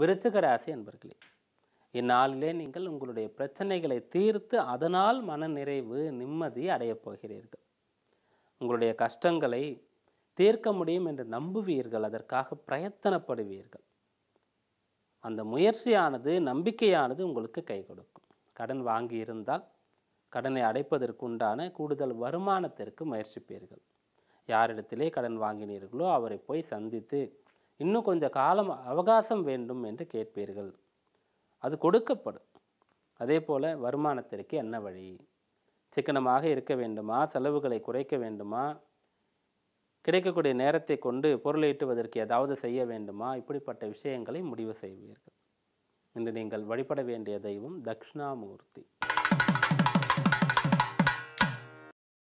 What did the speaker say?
விருச்சிக ராசி என்பர்களே இந்நாளிலே நீங்கள் உங்களுடைய பிரச்சனைகளை தீர்த்து அதனால் மனநிறைவு நிம்மதி அடையப் போகிறீர்கள் உங்களுடைய கஷ்டங்களை தீர்க்க முடியும் என்று நம்புவீர்கள் அதற்காக பிரயத்தனப்படுவீர்கள் அந்த முயற்சியானது நம்பிக்கையானது உங்களுக்கு கை கொடுக்கும் கடன் வாங்கியிருந்தால் கடனை அடைப்பதற்கு உண்டான கூடுதல் வருமானத்திற்கு முயற்சிப்பீர்கள் யாரிடத்திலே கடன் வாங்கினீர்களோ அவரை போய் சந்தித்து இன்னும் கொஞ்சம் காலம் அவகாசம் வேண்டும் என்று கேட்பீர்கள் அது கொடுக்கப்படும் அதே போல் வருமானத்திற்கு என்ன வழி சிக்கனமாக இருக்க வேண்டுமா செலவுகளை குறைக்க வேண்டுமா கிடைக்கக்கூடிய நேரத்தை கொண்டு பொருளீட்டுவதற்கு ஏதாவது செய்ய வேண்டுமா இப்படிப்பட்ட விஷயங்களை முடிவு செய்வீர்கள் இன்று நீங்கள் வழிபட வேண்டிய தெய்வம் தக்ஷணாமூர்த்தி